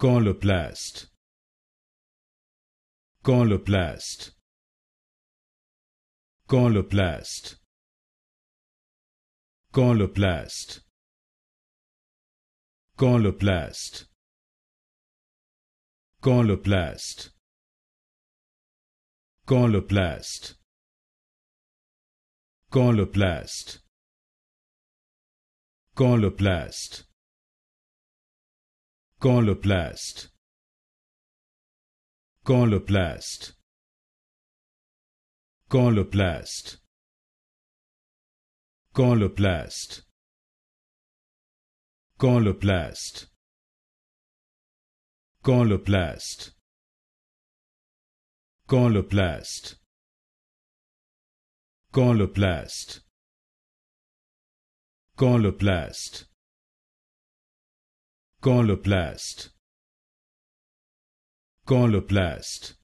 Quand le plaste. Quand le plaste. Quand le plaste. Quand le plaste. Quand le plaste. Quand le plaste. Quand le plaste. Quand le plaste. Quand le plaste. Quand le plaste Quand le plaste Quand le plaste Quand le plaste Quand le plaste Quand le plaste Quand le plaste Quand le plaste Quand le plaste Coloplast. Coloplast.